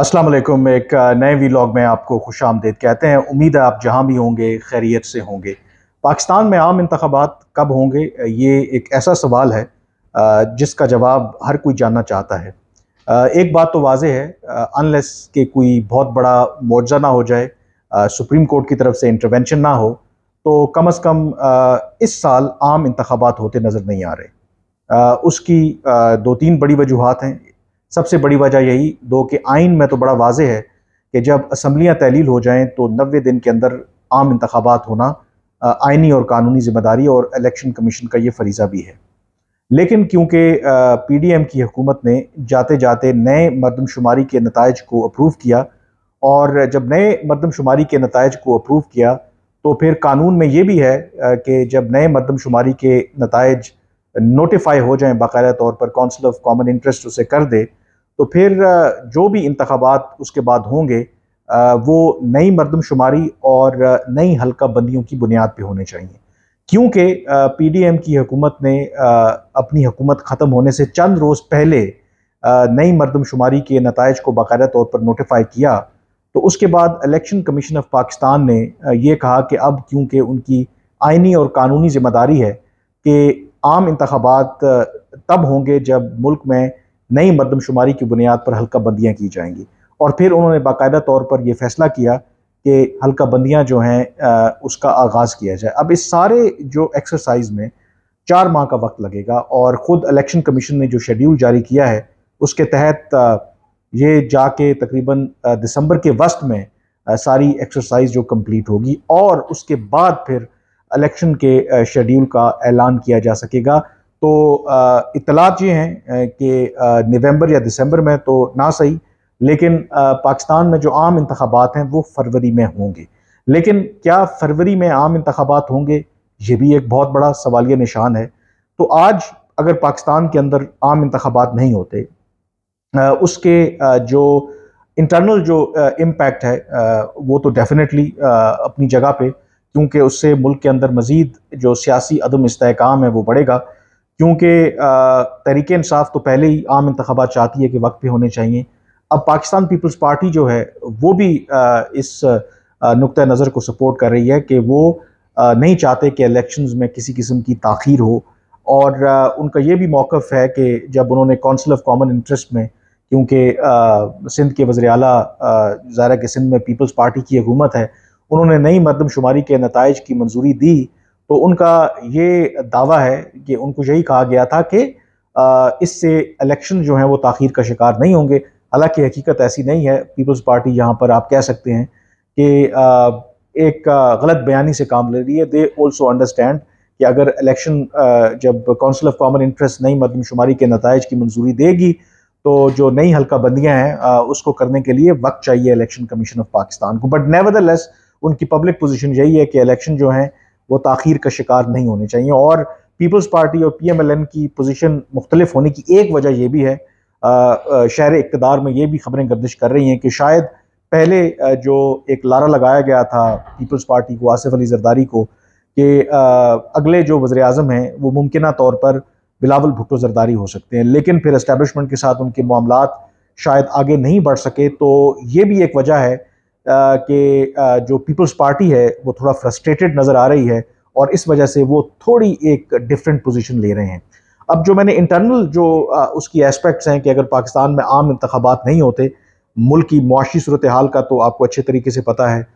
अस्सलाम वालेकुम एक नए वीलॉग में आपको खुश आमदेद कहते हैं उम्मीद है आप जहाँ भी होंगे खैरियत से होंगे पाकिस्तान में आम इंतबात कब होंगे ये एक ऐसा सवाल है जिसका जवाब हर कोई जानना चाहता है एक बात तो वाज है अनलेस के कोई बहुत बड़ा मुआवजा ना हो जाए सुप्रीम कोर्ट की तरफ से इंटरवेंशन ना हो तो कम अज़ कम इस साल आम इंतबात होते नज़र नहीं आ रहे उसकी दो तीन बड़ी वजूहत हैं सबसे बड़ी वजह यही दो कि आइन में तो बड़ा वाज है कि जब असम्बलियाँ तहलील हो जाएँ तो नबे दिन के अंदर आम इंतबात होना आइनी और कानूनी ज़िम्मेदारी और इलेक्शन कमीशन का ये फरीज़ा भी है लेकिन क्योंकि पी डी एम की हुकूमत ने जाते जाते नए मरदमशुमारी के नतज को अप्रूव किया और जब नए मरदमशुमारी के नतज को अप्रूव किया तो फिर कानून में ये भी है कि जब नए मरदमशुमारी के नतज नोटिफाई हो जाएँ बाकायदा तौर पर कौंसिल ऑफ कॉमन इंटरेस्ट उसे कर दे तो फिर जो भी इंतबात उसके बाद होंगे वो नई मरदमशुमारी और नई हल्का बंदियों की बुनियाद पर होने चाहिए क्योंकि पी डी एम की हुकूमत ने अपनी हुकूमत ख़त्म होने से चंद रोज़ पहले नई मरदमशुमारी के नतज को बाकायदा तौर पर नोटिफाई किया तो उसके बाद इलेक्शन कमीशन ऑफ पाकिस्तान ने यह कहा कि अब क्योंकि उनकी आइनी और कानूनी ज़िम्मेदारी है कि आम इंतबात तब होंगे जब मुल्क में नई मरदमशुमारी की बुनियाद पर हल्का बंदियाँ की जाएंगी और फिर उन्होंने बाकायदा तौर पर यह फैसला किया कि हल्का बंदियाँ जो हैं उसका आगाज़ किया जाए अब इस सारे जो एक्सरसाइज में चार माह का वक्त लगेगा और ख़ुद इलेक्शन कमीशन ने जो शेड्यूल जारी किया है उसके तहत ये जाके तकरीबन दिसंबर के वस्त में सारी एक्सरसाइज जो कंप्लीट होगी और उसके बाद फिर इलेक्शन के शेड्यूल का ऐलान किया जा सकेगा तो इतलात ये हैं कि नवंबर या दिसंबर में तो ना सही लेकिन पाकिस्तान में जो आम इंतबात हैं वो फरवरी में होंगे लेकिन क्या फरवरी में आम इंतबात होंगे ये भी एक बहुत बड़ा सवालिया निशान है तो आज अगर पाकिस्तान के अंदर आम इंतबात नहीं होते उसके जो इंटरनल जो इम्पैक्ट है वो तो डेफिनेटली अपनी जगह पे क्योंकि उससे मुल्क के अंदर मज़ीद जो सियासी अदम इसकाम है वो बढ़ेगा क्योंकि तहरीक इंसाफ तो पहले ही आम इंतबात चाहती है कि वक्त पे होने चाहिए अब पाकिस्तान पीपल्स पार्टी जो है वो भी इस नुक़ नज़र को सपोर्ट कर रही है कि वो नहीं चाहते कि इलेक्शन में किसी किस्म की तखीर हो और उनका ये भी मौक़ है कि जब उन्होंने कौंसिल ऑफ कॉमन इंटरेस्ट में क्योंकि सिंध के वज़र अला ज़ाहिर के सिंध में पीपल्स पार्टी की हुकूमत है उन्होंने नई मरदमशुमारी के नतज की मंजूरी दी तो उनका ये दावा है कि उनको यही कहा गया था कि इससे इलेक्शन जो है वो तखीर का शिकार नहीं होंगे हालांकि हकीकत ऐसी नहीं है पीपल्स पार्टी यहाँ पर आप कह सकते हैं कि एक गलत बयानी से काम ले रही है दे ऑल्सो अंडरस्टैंड कि अगर इलेक्शन जब काउंसिल ऑफ कॉमन इंटरेस्ट नई मदमशुमारी के नतज की मंजूरी देगी तो जो नई हल्का बंदियाँ हैं उसको करने के लिए वक्त चाहिए इलेक्शन कमीशन ऑफ पाकिस्तान को बट नेवर उनकी पब्लिक पोजिशन यही है कि इलेक्शन जो हैं वो ताखिर का शिकार नहीं होने चाहिए और पीपल्स पार्टी और पी एम एल एन की पोजीशन मुख्तलिफ होने की एक वजह यह भी है शहर इकतदार में ये भी खबरें गर्दिश कर रही हैं कि शायद पहले जो एक लारा लगाया गया था पीपल्स पार्टी को आसिफ अली जरदारी को कि अगले जो वज़र अजम हैं वो मुमकिन तौर पर बिलावल भुट्टो जरदारी हो सकते हैं लेकिन फिर इस्टेबलिशमेंट के साथ उनके मामला शायद आगे नहीं बढ़ सके तो ये भी एक वजह है कि जो पीपल्स पार्टी है वो थोड़ा फ्रस्ट्रेटेड नज़र आ रही है और इस वजह से वो थोड़ी एक डिफरेंट पोजीशन ले रहे हैं अब जो मैंने इंटरनल जो उसकी एस्पेक्ट्स हैं कि अगर पाकिस्तान में आम इंतबात नहीं होते मुल्क की मुआशी सूरत हाल का तो आपको अच्छे तरीके से पता है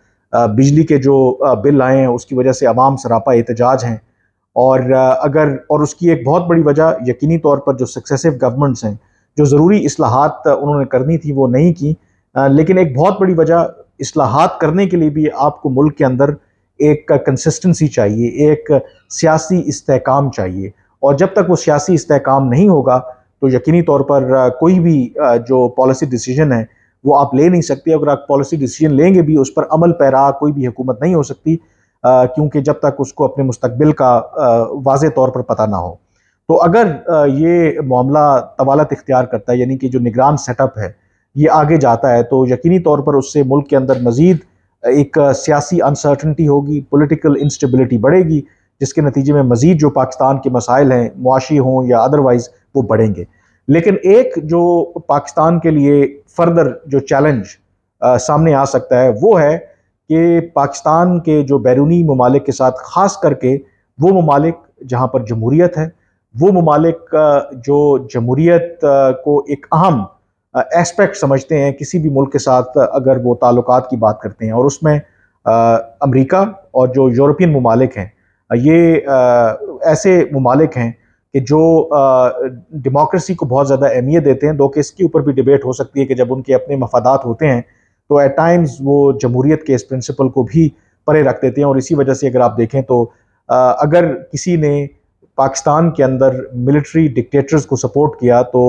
बिजली के जो बिल आए हैं उसकी वजह से आवाम सरापा एहतजाज हैं और अगर और उसकी एक बहुत बड़ी वजह यकीनी तौर पर जो सक्सेसिव गवर्नमेंट्स हैं जो ज़रूरी असलाहत उन्होंने करनी थी वो नहीं की लेकिन एक बहुत बड़ी वजह असलाहत करने के लिए भी आपको मुल्क के अंदर एक कंसिस्टेंसी चाहिए एक सियासी इसकाम चाहिए और जब तक वो सियासी इसकाम नहीं होगा तो यकीनी तौर पर कोई भी जो पॉलिसी डिसीजन है वो आप ले नहीं सकते अगर आप पॉलिसी डिसीजन लेंगे भी उस पर अमल पैरा कोई भी हुकूमत नहीं हो सकती क्योंकि जब तक उसको अपने मुस्तबिल का वाज तौर पर पता ना हो तो अगर ये मामला तवालत इख्तियार करता है यानी कि जो निगरान सेटअप है ये आगे जाता है तो यकीनी तौर पर उससे मुल्क के अंदर मज़ीद एक सियासी अनसर्टनटी होगी पोलिटिकल इंस्टेबिलिटी बढ़ेगी जिसके नतीजे में मज़ीद जो पाकिस्तान के मसाइल हैं मुआशी हों या अदरवाइज़ वो बढ़ेंगे लेकिन एक जो पाकिस्तान के लिए फर्दर जो चैलेंज सामने आ सकता है वो है कि पाकिस्तान के जो बैरूनी ममालिक के साथ ख़ास करके वो ममालिक जहाँ पर जमहूरीत है वो ममालिक जो जमहूरीत को एक अहम एस्पेक्ट समझते हैं किसी भी मुल्क के साथ अगर वो ताल्लुक की बात करते हैं और उसमें अमरीका और जो यूरोपियन ममालिक हैं ये ऐसे ममालिक हैं कि जो डेमोक्रेसी को बहुत ज़्यादा अहमियत देते हैं दो कि इसके ऊपर भी डिबेट हो सकती है कि जब उनके अपने मफादात होते हैं तो एट टाइम्स वो जमहूरीत के इस प्रिंसिपल को भी परे रख देते हैं और इसी वजह से अगर आप देखें तो आ, अगर किसी ने पाकिस्तान के अंदर मिलिट्री डिक्टेटर्स को सपोर्ट किया तो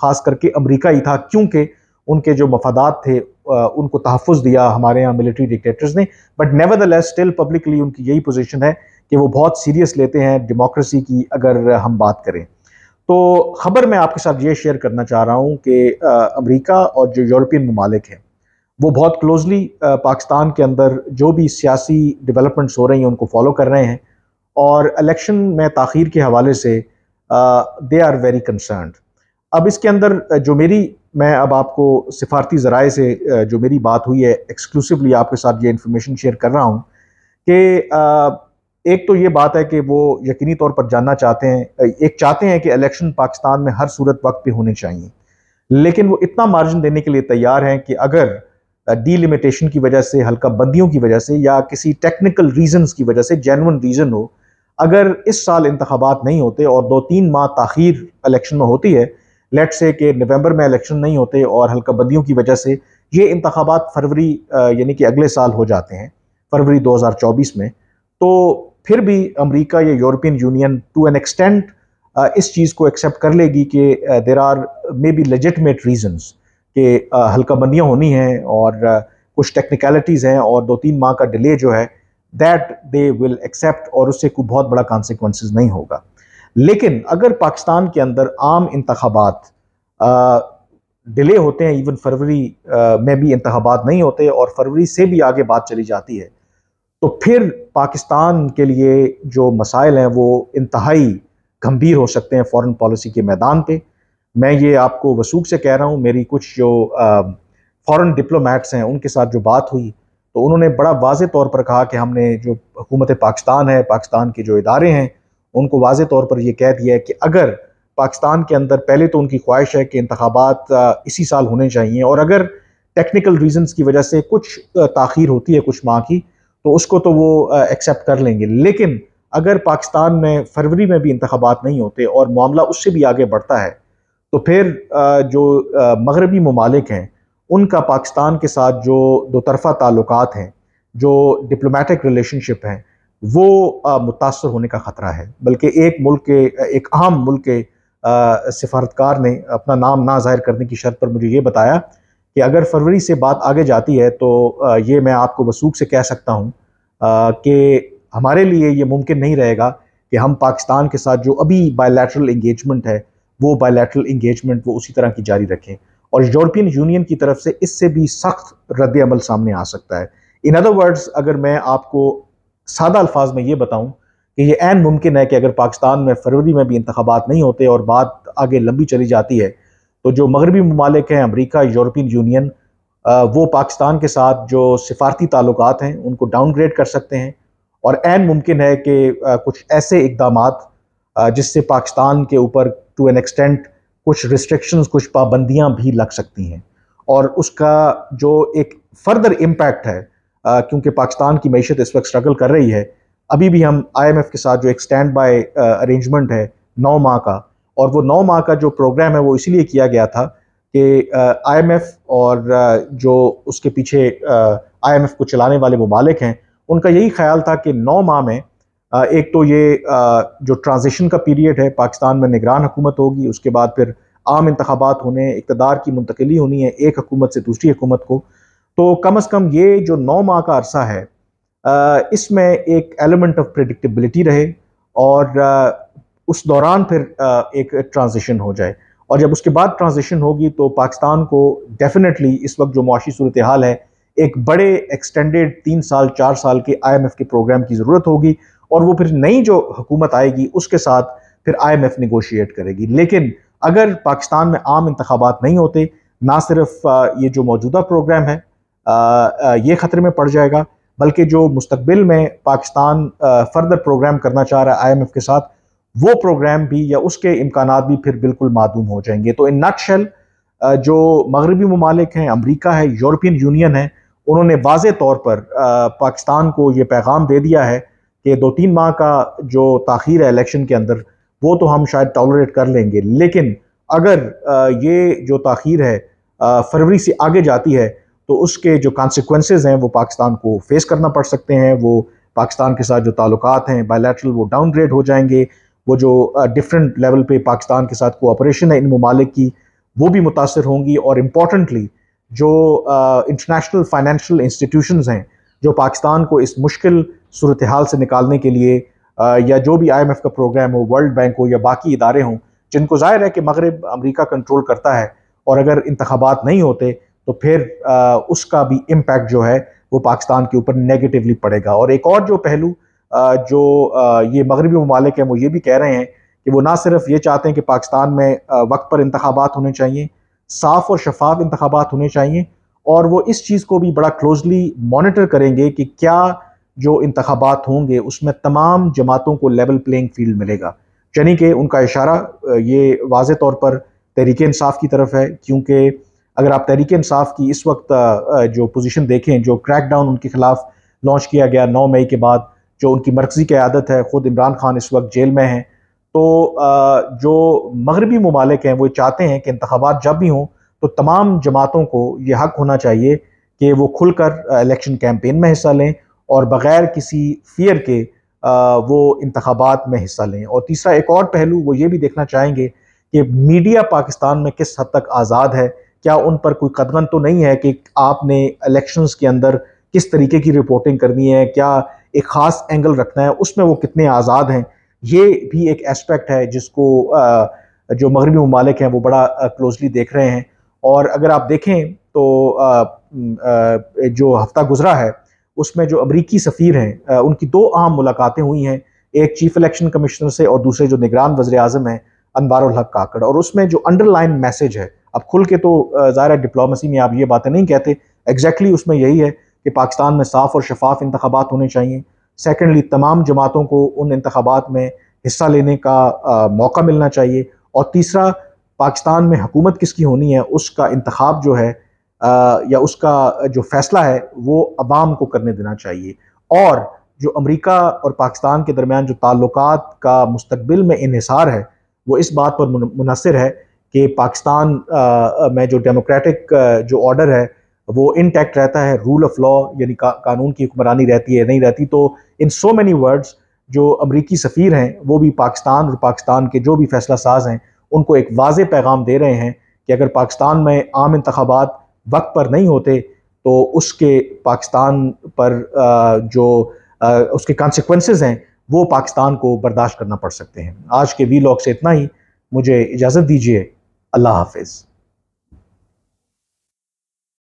ख़ास करके अमरीका ही था क्योंकि उनके जो मफादात थे उनको तहफ़ दिया हमारे यहाँ मिलिट्री डिक्टेटर्स ने बट नेवर स्टिल पब्लिकली उनकी यही पोजीशन है कि वो बहुत सीरियस लेते हैं डेमोक्रेसी की अगर हम बात करें तो ख़बर मैं आपके साथ ये शेयर करना चाह रहा हूँ कि अमरीका और जो यूरोपियन ममालिक हैं वो बहुत क्लोजली पाकिस्तान के अंदर जो भी सियासी डेवलपमेंट्स हो रही हैं उनको फॉलो कर रहे हैं और इलेक्शन में तखीर के हवाले से दे आर वेरी कंसर्नड अब इसके अंदर जो मेरी मैं अब आपको सिफारती ज़राए से जो मेरी बात हुई है एक्सक्लूसिवली आपके साथ ये इन्फॉर्मेशन शेयर कर रहा हूँ कि एक तो ये बात है कि वो यकीनी तौर पर जानना चाहते हैं एक चाहते हैं कि इलेक्शन पाकिस्तान में हर सूरत वक्त पे होने चाहिए लेकिन वो इतना मार्जिन देने के लिए तैयार हैं कि अगर डीलिमिटेशन की वजह से हल्का बंदियों की वजह से या किसी टेक्निकल रीज़न की वजह से जेनवन रीज़न हो अगर इस साल इंतबात नहीं होते और दो तीन माह तखीर इलेक्शन में होती है लेट से कि नवंबर में इलेक्शन नहीं होते और हल्का बंदियों की वजह से ये इंतबात फरवरी यानी कि अगले साल हो जाते हैं फरवरी 2024 में तो फिर भी अमेरिका या European Union to an extent इस चीज़ को एक्सेप्ट कर लेगी कि there are maybe legitimate reasons कि हल्का बंदियाँ होनी हैं और कुछ टेक्निकलिटीज़ हैं और दो तीन माह का डिले जो है दैट दे विल एक्सेप्ट और उससे कोई बहुत बड़ा कॉन्सिक्वेंस नहीं होगा लेकिन अगर पाकिस्तान के अंदर आम इंतबात डिले होते हैं इवन फरवरी में भी इंतबात नहीं होते और फरवरी से भी आगे बात चली जाती है तो फिर पाकिस्तान के लिए जो मसाइल हैं वो इंतहाई गंभीर हो सकते हैं फॉरेन पॉलिसी के मैदान पे मैं ये आपको वसूख से कह रहा हूँ मेरी कुछ जो फॉरेन डिप्लोमेट्स हैं उनके साथ जो बात हुई तो उन्होंने बड़ा वाज तौर पर कहा कि हमने जो हुकूमत पाकिस्तान है पाकिस्तान के जो इदारे हैं उनको वाज तौर पर यह कह दिया है कि अगर पाकिस्तान के अंदर पहले तो उनकी ख्वाहिश है कि इंतबात इसी साल होने चाहिए और अगर टेक्निकल रीजंस की वजह से कुछ ताखिर होती है कुछ माह की तो उसको तो वो एक्सेप्ट कर लेंगे लेकिन अगर पाकिस्तान में फरवरी में भी इंतबात नहीं होते और मामला उससे भी आगे बढ़ता है तो फिर जो मगरबी ममालिक हैं उनका पाकिस्तान के साथ जो दो तरफ़ा ताल्लुक हैं जो डिप्लोमेटिक रिलेशनशिप हैं वो मुतासर होने का ख़तरा है बल्कि एक मुल्क के एक अहम मुल्क के सफारतकार ने अपना नाम ना जाहिर करने की शर्त पर मुझे ये बताया कि अगर फरवरी से बात आगे जाती है तो ये मैं आपको वसूख से कह सकता हूँ कि हमारे लिए ये मुमकिन नहीं रहेगा कि हम पाकिस्तान के साथ जो अभी बायलैटरल इंगेजमेंट है वो बायलैटरल इंगेजमेंट वो उसी तरह की जारी रखें और यूरोपियन यूनियन की तरफ से इससे भी सख्त रद्द अमल सामने आ सकता है इन अदर वर्ड्स अगर मैं आपको सादा अल्फाज में ये बताऊं कि ये एन मुमकिन है कि अगर पाकिस्तान में फरवरी में भी इंतबात नहीं होते और बात आगे लंबी चली जाती है तो जो मगरबी ममालिक हैं अमरीका यूरोपियन यूनियन वो पाकिस्तान के साथ जो सिफारती ताल्लुक हैं उनको डाउनग्रेड कर सकते हैं और एन मुमकिन है कि कुछ ऐसे इकदाम जिससे पाकिस्तान के ऊपर टू एन एक्सटेंट कुछ रिस्ट्रिक्शंस कुछ पाबंदियां भी लग सकती हैं और उसका जो एक फर्दर इम्पैक्ट है क्योंकि पाकिस्तान की मीशत इस वक्त स्ट्रगल कर रही है अभी भी हम आईएमएफ के साथ जो एक स्टैंड बाय अरेंजमेंट है नौ माह का और वो नौ माह का जो प्रोग्राम है वो इसलिए किया गया था कि आईएमएफ और जो उसके पीछे आईएमएफ को चलाने वाले ममालिक हैं उनका यही ख्याल था कि नौ माह में एक तो ये जो ट्रांजिशन का पीरियड है पाकिस्तान में निगरान हुकूमत होगी उसके बाद फिर आम इंतबात होने इकतदार की मुंतकली होनी है एक हकूमत से दूसरी हकूमत को तो कम अज़ कम ये जो नौ माह का अरसा है इसमें एक एलिमेंट ऑफ प्रडिक्टबिलिटी रहे और उस दौरान फिर एक ट्रांजिशन हो जाए और जब उसके बाद ट्रांजिशन होगी तो पाकिस्तान को डेफिनेटली इस वक्त जो मुआशी सूरत हाल है एक बड़े एक्सटेंडेड तीन साल चार साल के आईएमएफ के प्रोग्राम की ज़रूरत होगी और वो फिर नई जो हुकूमत आएगी उसके साथ फिर आई एम एफ निगोशिएट करेगी लेकिन अगर पाकिस्तान में आम इंतबात नहीं होते ना सिर्फ ये जो मौजूदा प्रोग्राम है ये ख़तरे में पड़ जाएगा बल्कि जो मुस्तबिल में पाकिस्तान फर्दर प्रोग्राम करना चाह रहा है आई एम एफ के साथ वो प्रोग्राम भी या उसके इम्कान भी फिर बिल्कुल मदूम हो जाएंगे तो इन नट शेल जो मगरबी ममालिक हैं अमरीका है यूरोपियन यूनियन है उन्होंने वाज तौर पर पाकिस्तान को ये पैगाम दे दिया है कि दो तीन माह का जो तखीर है इलेक्शन के अंदर वो तो हम शायद टॉलरेट कर लेंगे लेकिन अगर ये जो तखीर है फरवरी से आगे जाती है तो उसके जो कॉन्सिक्वेंस हैं वो पाकिस्तान को फेस करना पड़ सकते हैं वो पाकिस्तान के साथ जो ताल्लुक हैं बायलैटरल वो डाउनग्रेड हो जाएंगे वो जो डिफरेंट लेवल पे पाकिस्तान के साथ कोऑपरेशन है इन ममालिक की वो भी मुतासर होंगी और इम्पॉर्टेंटली जो इंटरनेशनल फाइनेंशियल इंस्टीट्यूशंस हैं जो पाकिस्तान को इस मुश्किल सूरत हाल से निकालने के लिए या जो भी आई एम एफ़ का प्रोग्राम हो वर्ल्ड बैंक हो या बाकी इदारे हों जिनको ज़ाहिर है कि मगरब अमरीका कंट्रोल करता है और अगर इंतबात नहीं होते तो फिर आ, उसका भी इम्पैक्ट जो है वो पाकिस्तान के ऊपर नेगेटिवली पड़ेगा और एक और जो पहलू आ, जो ये मगरबी ममालिक हैं वो ये भी कह रहे हैं कि वो ना सिर्फ ये चाहते हैं कि पाकिस्तान में वक्त पर इंतबात होने चाहिए साफ़ और शफाफ इंतबात होने चाहिए और वो इस चीज़ को भी बड़ा क्लोजली मॉनिटर करेंगे कि क्या जो इंतबात होंगे उसमें तमाम जमातों को लेवल प्लेइंग फील्ड मिलेगा यानी कि उनका इशारा ये वाज तौर पर तहरीक इंसाफ की तरफ है क्योंकि अगर आप तहरीक इंसाफ की इस वक्त जो पोजीशन देखें जो क्रैक डाउन उनके खिलाफ लॉन्च किया गया नौ मई के बाद जो उनकी मरकज़ी आदत है ख़ुद इमरान खान इस वक्त जेल में हैं तो जो मगरबी ममालिक हैं वो चाहते हैं कि इंतबात जब भी हों तो तमाम जमातों को ये हक होना चाहिए कि वो खुलकर इलेक्शन कैंपेन में हिस्सा लें और बग़ैर किसी फियर के वो इंतबात में हिस्सा लें और तीसरा एक और पहलू वो ये भी देखना चाहेंगे कि मीडिया पाकिस्तान में किस हद तक आज़ाद है क्या उन पर कोई कदमन तो नहीं है कि आपने इलेक्शंस के अंदर किस तरीके की रिपोर्टिंग करनी है क्या एक ख़ास एंगल रखना है उसमें वो कितने आज़ाद हैं ये भी एक एस्पेक्ट है जिसको जो मगरबी ममालिक हैं वो बड़ा क्लोजली देख रहे हैं और अगर आप देखें तो आ, आ, जो हफ्ता गुजरा है उसमें जो अमरीकी सफ़ीर हैं उनकी दो अहम मुलाकातें हुई हैं एक चीफ इलेक्शन कमिश्नर से और दूसरे जो निगरान वजे अजम हैं अनवारुल हक काकड़ और उसमें जो अंडरलाइन मैसेज है अब खुल के तो ज़ाहिर डिप्लोमेसी में आप ये बातें नहीं कहते एग्जैक्टली exactly उसमें यही है कि पाकिस्तान में साफ़ और शफाफ इंतबात होने चाहिए सेकेंडली तमाम जमातों को उन इंतबात में हिस्सा लेने का आ, मौका मिलना चाहिए और तीसरा पाकिस्तान में हुकूमत किसकी होनी है उसका इंतखब जो है आ, या उसका जो फैसला है वो अवाम को करने देना चाहिए और जो अमरीका और पाकिस्तान के दरमियान जो ताल्लुक का मुस्तबिल में इहिसार है वो इस बात पर मुनसर है कि पाकिस्तान आ, में जो डेमोक्रेटिक जो ऑर्डर है वो टैक्ट रहता है रूल ऑफ लॉ यानी का, कानून की हुक्मरानी रहती है नहीं रहती तो इन सो मैनी वर्ड्स जो अमरीकी सफ़ीर हैं वो भी पाकिस्तान और पाकिस्तान के जो भी फैसला साज हैं उनको एक वाज पैगाम दे रहे हैं कि अगर पाकिस्तान में आम इंतबात वक्त पर नहीं होते तो उसके पाकिस्तान पर जो उसके कॉन्सिक्वेंस हैं वो पाकिस्तान को बर्दाश्त करना पड़ सकते हैं आज के वी से इतना ही मुझे इजाज़त दीजिए अल्लाह हाफिज़